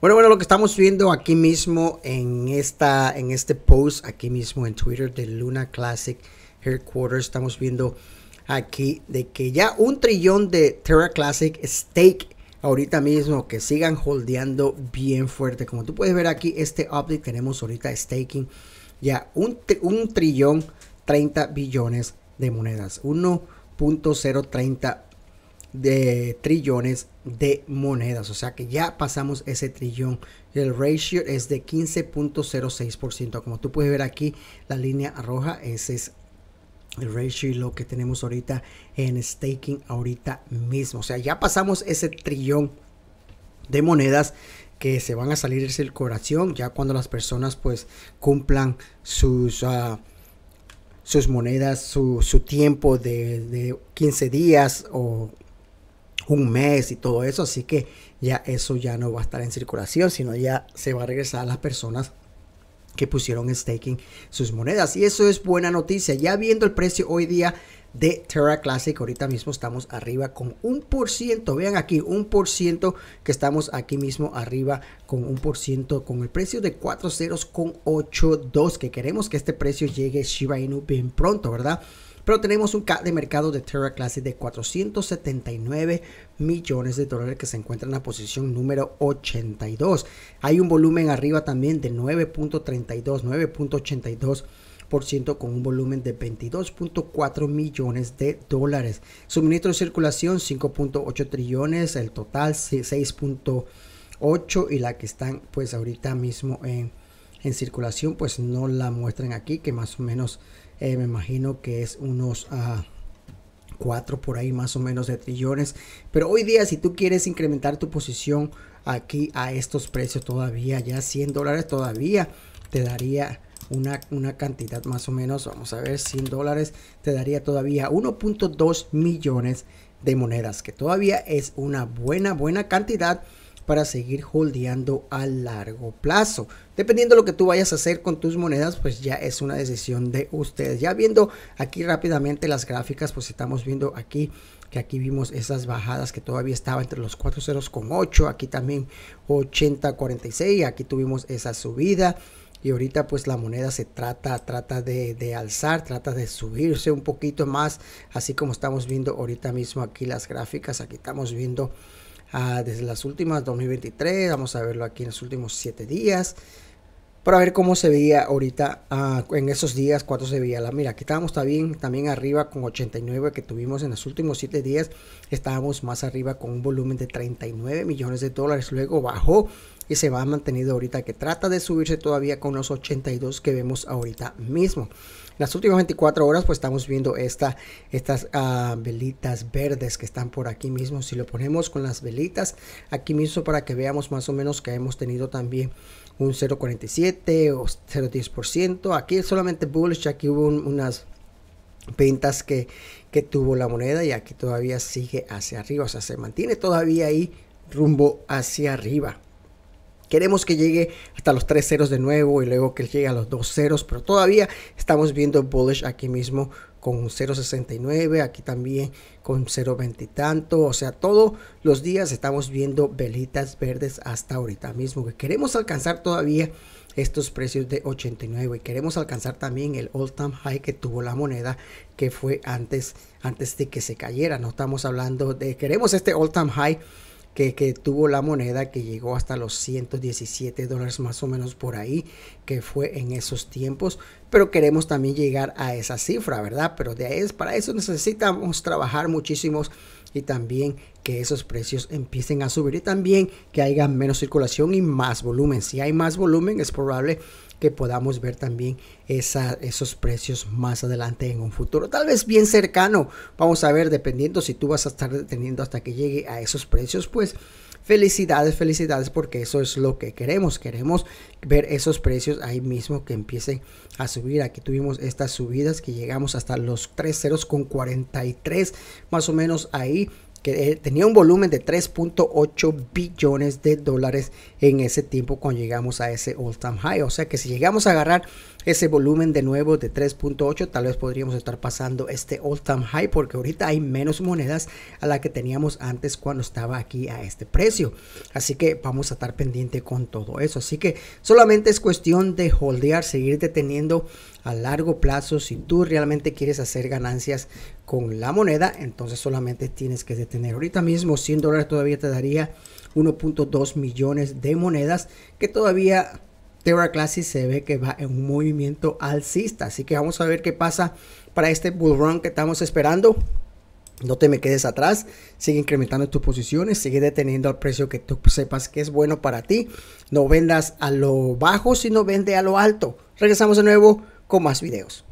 Bueno, bueno, lo que estamos viendo aquí mismo en, esta, en este post, aquí mismo en Twitter de Luna Classic Headquarters, estamos viendo aquí de que ya un trillón de Terra Classic Stake ahorita mismo, que sigan holdeando bien fuerte. Como tú puedes ver aquí, este update tenemos ahorita staking ya un, un trillón 30 billones de monedas, 1.030 de trillones de monedas. O sea que ya pasamos ese trillón. El ratio es de 15.06%. Como tú puedes ver aquí, la línea roja, ese es el ratio y lo que tenemos ahorita en staking ahorita mismo. O sea, ya pasamos ese trillón de monedas que se van a salir de circulación ya cuando las personas pues cumplan sus... Ah, sus monedas, su, tiempo de, de 15 días o un mes y todo eso, así que ya eso ya no va a estar en circulación, sino ya se va a regresar a las personas que pusieron staking sus monedas. Y eso es buena noticia. Ya viendo el precio hoy día de Terra Classic, ahorita mismo estamos arriba con un por ciento. Vean aquí, un por ciento que estamos aquí mismo arriba con un por ciento con el precio de cuatro ceros con 82. Que queremos que este precio llegue Shiba Inu bien pronto, ¿verdad? Pero tenemos un de mercado de Terra Classic de 479 millones de dólares que se encuentra en la posición número 82. Hay un volumen arriba también de 9.32, 9.82 con un volumen de 22.4 millones de dólares. Suministro de circulación 5.8 trillones, el total 6.8 y la que están pues ahorita mismo en, en circulación pues no la muestran aquí que más o menos eh, me imagino que es unos... 4 ah, por ahí más o menos de trillones. Pero hoy día, si tú quieres incrementar tu posición aquí a estos precios todavía, ya 100 dólares todavía te daría una, una cantidad más o menos, vamos a ver, 100 dólares te daría todavía 1.2 millones de monedas, que todavía es una buena, buena cantidad para seguir holdeando a largo plazo. Dependiendo de lo que tú vayas a hacer con tus monedas, pues ya es una decisión de ustedes. Ya viendo aquí rápidamente las gráficas, pues estamos viendo aquí que aquí vimos esas bajadas que todavía estaba entre los 4.08. aquí también 80 46, aquí tuvimos esa subida y ahorita pues la moneda se trata trata de, de, alzar trata de subirse un poquito más así como estamos viendo ahorita mismo aquí las gráficas aquí estamos viendo Ah, desde las últimas 2023. Vamos a verlo aquí en los últimos 7 días. Para ver cómo se veía ahorita ah, en esos días, cuánto se veía la mira. Aquí estábamos también, también arriba con 89 que tuvimos en los últimos 7 días. Estábamos más arriba con un volumen de 39 millones de dólares. Luego bajó y se va mantenido ahorita que trata de subirse todavía con los 82 que vemos ahorita mismo. Las últimas 24 horas pues estamos viendo estas ah, velitas verdes que están por aquí mismo. Si lo ponemos con las velitas aquí mismo para que veamos más o menos que hemos tenido también un 0.47 o 0.10%. Aquí solamente bullish, aquí hubo unas ventas que, que tuvo la moneda y aquí todavía sigue hacia arriba, o sea, se mantiene todavía ahí rumbo hacia arriba. Queremos que llegue hasta los 3 ceros de nuevo y luego que llegue a los 2 ceros, pero todavía estamos viendo bullish aquí mismo con 0.69, aquí también con 0.20 y tanto, o sea, todos los días estamos viendo velitas verdes hasta ahorita mismo, que queremos alcanzar todavía estos precios de 89 y queremos alcanzar también el all time high que tuvo la moneda que fue antes antes de que se cayera no estamos hablando de queremos este all time high que, tuvo la moneda que llegó hasta los 117 dólares más o menos por ahí, que fue en esos tiempos. Pero queremos también llegar a esa cifra, ¿verdad? Pero de ahí es, para eso necesitamos trabajar muchísimos y también que esos precios empiecen a subir y también que haya menos circulación y más volumen. Si hay más volumen es probable que podamos ver también esos precios más adelante en un futuro. Tal vez bien cercano, vamos a ver, dependiendo si tú vas a estar deteniendo hasta que llegue a esos precios, pues felicidades, felicidades, porque eso es lo que queremos. Queremos ver esos precios ahí mismo que empiecen a subir. Aquí tuvimos estas subidas que llegamos hasta los 3 ceros con 43, más o menos ahí que eh, tenía un volumen de 3.8 billones de dólares en ese tiempo cuando llegamos a ese all time high. O sea que si llegamos a agarrar ese volumen de nuevo de 3.8 tal vez podríamos estar pasando este all time high porque ahorita hay menos monedas a la que teníamos antes cuando estaba aquí a este precio así que vamos a estar pendiente con todo eso así que solamente es cuestión de holdear seguir deteniendo a largo plazo si tú realmente quieres hacer ganancias con la moneda entonces solamente tienes que detener ahorita mismo 100 dólares todavía te daría 1.2 millones de monedas que todavía Terra Classic se ve que va en un movimiento alcista. Así que vamos a ver qué pasa para este bull run que estamos esperando. No te me quedes atrás, sigue incrementando tus posiciones, sigue deteniendo al precio que tú sepas que es bueno para ti. No vendas a lo bajo, sino vende a lo alto. Regresamos de nuevo con más videos.